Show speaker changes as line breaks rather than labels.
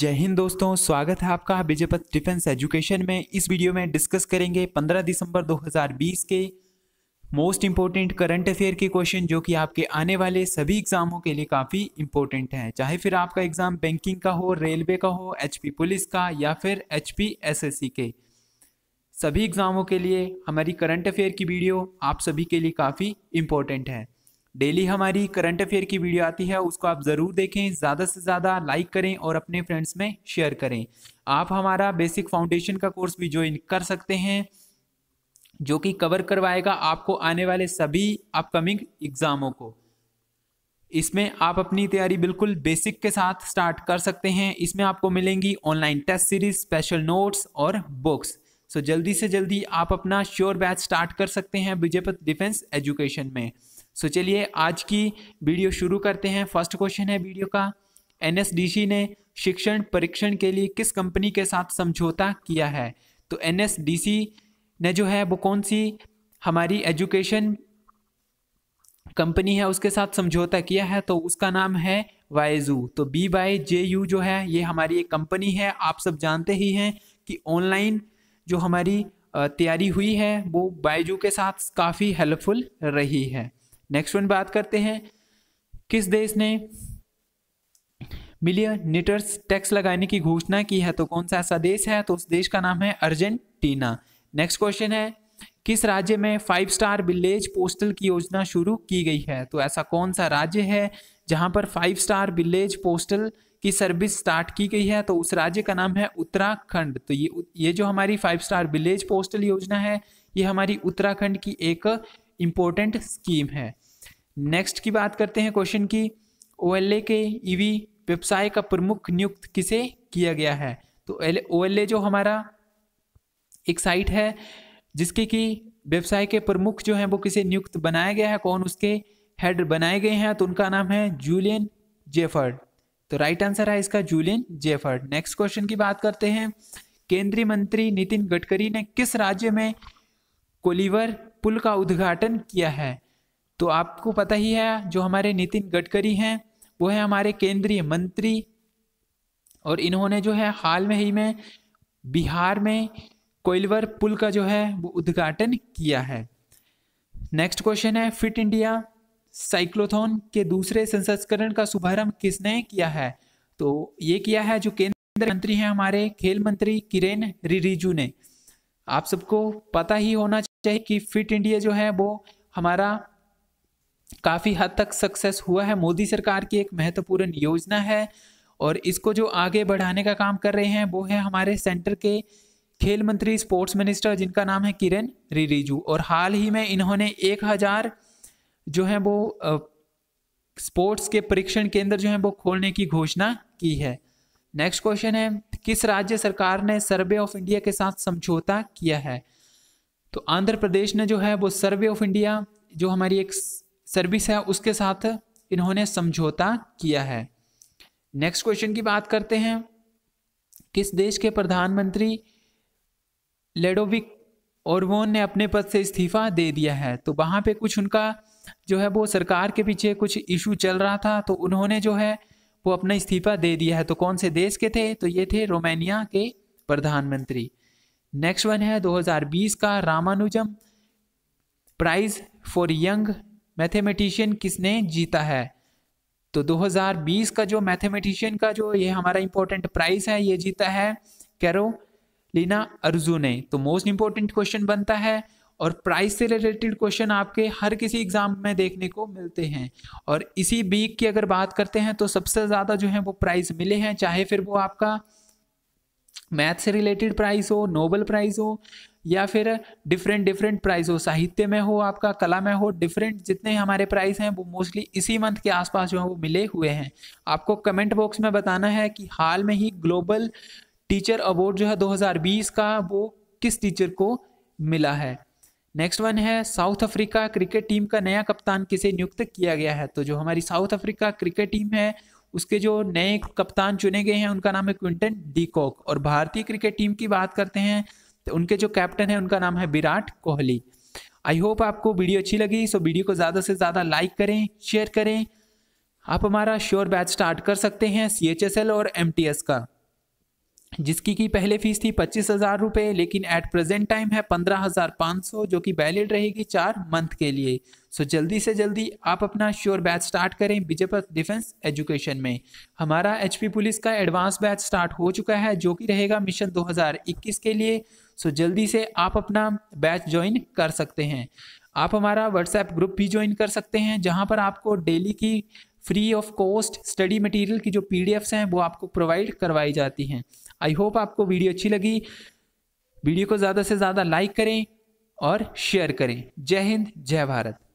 जय हिंद दोस्तों स्वागत है आपका विजयपथ डिफेंस एजुकेशन में इस वीडियो में डिस्कस करेंगे 15 दिसंबर 2020 के मोस्ट इम्पोर्टेंट करंट अफेयर के क्वेश्चन जो कि आपके आने वाले सभी एग्जामों के लिए काफ़ी इम्पोर्टेंट हैं चाहे फिर आपका एग्ज़ाम बैंकिंग का हो रेलवे का हो एच पुलिस का या फिर एच पी के सभी एग्ज़ामों के लिए हमारी करंट अफेयर की वीडियो आप सभी के लिए काफ़ी इम्पोर्टेंट है डेली हमारी करंट अफेयर की वीडियो आती है उसको आप ज़रूर देखें ज़्यादा से ज़्यादा लाइक करें और अपने फ्रेंड्स में शेयर करें आप हमारा बेसिक फाउंडेशन का कोर्स भी ज्वाइन कर सकते हैं जो कि कवर करवाएगा आपको आने वाले सभी अपकमिंग एग्ज़ामों को इसमें आप अपनी तैयारी बिल्कुल बेसिक के साथ स्टार्ट कर सकते हैं इसमें आपको मिलेंगी online test series special notes और बुक्स सो जल्दी से जल्दी आप अपना श्योर बैच स्टार्ट कर सकते हैं विजयपत डिफेंस एजुकेशन में सो चलिए आज की वीडियो शुरू करते हैं फर्स्ट क्वेश्चन है वीडियो का एनएसडीसी ने शिक्षण परीक्षण के लिए किस कंपनी के साथ समझौता किया है तो एनएसडीसी ने जो है वो कौन सी हमारी एजुकेशन कंपनी है उसके साथ समझौता किया है तो उसका नाम है वाईजू तो बी वाई जे यू जो है ये हमारी एक कंपनी है आप सब जानते ही हैं कि ऑनलाइन जो हमारी तैयारी हुई है वो बायजू के साथ काफ़ी हेल्पफुल रही है नेक्स्ट वन बात करते हैं किस देश ने मिलियन मिलियनेटर्स टैक्स लगाने की घोषणा की है तो कौन सा ऐसा देश है तो उस देश का नाम है अर्जेंटीना नेक्स्ट क्वेश्चन है किस राज्य में फाइव स्टार विलेज पोस्टल की योजना शुरू की गई है तो ऐसा कौन सा राज्य है जहां पर फाइव स्टार विलेज पोस्टल की सर्विस स्टार्ट की गई है तो उस राज्य का नाम है उत्तराखंड तो ये ये जो हमारी फाइव स्टार विलेज पोस्टल योजना है ये हमारी उत्तराखंड की एक इम्पोर्टेंट स्कीम है नेक्स्ट की बात करते हैं क्वेश्चन की ओ के ईवी e व्यवसाय का प्रमुख नियुक्त किसे किया गया है तो ओ जो हमारा एक साइट है जिसके कि व्यवसाय के प्रमुख जो हैं वो किसे नियुक्त बनाया गया है कौन उसके हेड बनाए गए हैं तो उनका नाम है जूलियन जेफर्ड तो राइट आंसर है इसका जूलियन जेफर्ड नेक्स्ट क्वेश्चन की बात करते हैं केंद्रीय मंत्री नितिन गडकरी ने किस राज्य में कोलीवर पुल का उद्घाटन किया है तो आपको पता ही है जो हमारे नितिन गडकरी हैं वो है हमारे केंद्रीय मंत्री और इन्होंने जो है हाल में ही में बिहार में कोइलवर पुल का जो है वो उद्घाटन किया है नेक्स्ट क्वेश्चन है फिट इंडिया साइक्लोथॉन के दूसरे संस्करण का शुभारंभ किसने किया है तो ये किया है जो केंद्र मंत्री हैं हमारे खेल मंत्री किरेन रिजिजू ने आप सबको पता ही होना चाहिए कि फिट इंडिया जो है वो हमारा काफ़ी हद तक सक्सेस हुआ है मोदी सरकार की एक महत्वपूर्ण योजना है और इसको जो आगे बढ़ाने का काम कर रहे हैं वो है हमारे सेंटर के खेल मंत्री स्पोर्ट्स मिनिस्टर जिनका नाम है किरण रिजिजू और हाल ही में इन्होंने एक हज़ार जो है वो स्पोर्ट्स के परीक्षण केंद्र जो है वो खोलने की घोषणा की है नेक्स्ट क्वेश्चन है किस राज्य सरकार ने सर्वे ऑफ इंडिया के साथ समझौता किया है तो आंध्र प्रदेश ने जो है वो सर्वे ऑफ इंडिया जो हमारी एक सर्विस है उसके साथ इन्होंने समझौता किया है नेक्स्ट क्वेश्चन की बात करते हैं किस देश के प्रधानमंत्री लेडोविक ओरवोन ने अपने पद से इस्तीफा दे दिया है तो वहाँ पे कुछ उनका जो है वो सरकार के पीछे कुछ इशू चल रहा था तो उन्होंने जो है वो अपना इस्तीफा दे दिया है तो कौन से देश के थे तो ये थे रोमानिया के प्रधानमंत्री नेक्स्ट वन है 2020 का Ramanujan prize for young mathematician किसने जीता है तो 2020 का जो मैथमेटिशियन का जो ये हमारा इंपॉर्टेंट प्राइज है ये जीता है कैरो लीना अर्जू ने तो मोस्ट इंपॉर्टेंट क्वेश्चन बनता है और प्राइस से रिलेटेड क्वेश्चन आपके हर किसी एग्जाम में देखने को मिलते हैं और इसी वीक की अगर बात करते हैं तो सबसे ज़्यादा जो है वो प्राइस मिले हैं चाहे फिर वो आपका मैथ से रिलेटेड प्राइज़ हो नोबल प्राइज़ हो या फिर डिफरेंट डिफरेंट प्राइज़ हो साहित्य में हो आपका कला में हो डिफरेंट जितने हमारे प्राइज़ हैं वो मोस्टली इसी मंथ के आसपास जो है वो मिले हुए हैं आपको कमेंट बॉक्स में बताना है कि हाल में ही ग्लोबल टीचर अवार्ड जो है 2020 का वो किस टीचर को मिला है नेक्स्ट वन है साउथ अफ्रीका क्रिकेट टीम का नया कप्तान किसे नियुक्त किया गया है तो जो हमारी साउथ अफ्रीका क्रिकेट टीम है उसके जो नए कप्तान चुने गए हैं उनका नाम है क्विंटन डीकॉक और भारतीय क्रिकेट टीम की बात करते हैं तो उनके जो कैप्टन है उनका नाम है विराट कोहली आई होप आपको वीडियो अच्छी लगी सो वीडियो को ज़्यादा से ज़्यादा लाइक करें शेयर करें आप हमारा श्योर बैच स्टार्ट कर सकते हैं सी और एम का जिसकी की पहले फीस थी पच्चीस हज़ार रुपये लेकिन एट प्रेजेंट टाइम है पंद्रह हज़ार पाँच सौ जो कि वैलिड रहेगी चार मंथ के लिए सो so, जल्दी से जल्दी आप अपना श्योर बैच स्टार्ट करें बीजेपी डिफेंस एजुकेशन में हमारा एचपी पुलिस का एडवांस बैच स्टार्ट हो चुका है जो कि रहेगा मिशन 2021 के लिए सो so, जल्दी से आप अपना बैच ज्वाइन कर सकते हैं आप हमारा व्हाट्सएप ग्रुप भी ज्वाइन कर सकते हैं जहां पर आपको डेली की free of cost study material की जो पी हैं वो आपको प्रोवाइड करवाई जाती हैं आई होप आपको वीडियो अच्छी लगी वीडियो को ज़्यादा से ज़्यादा लाइक करें और शेयर करें जय हिंद जय भारत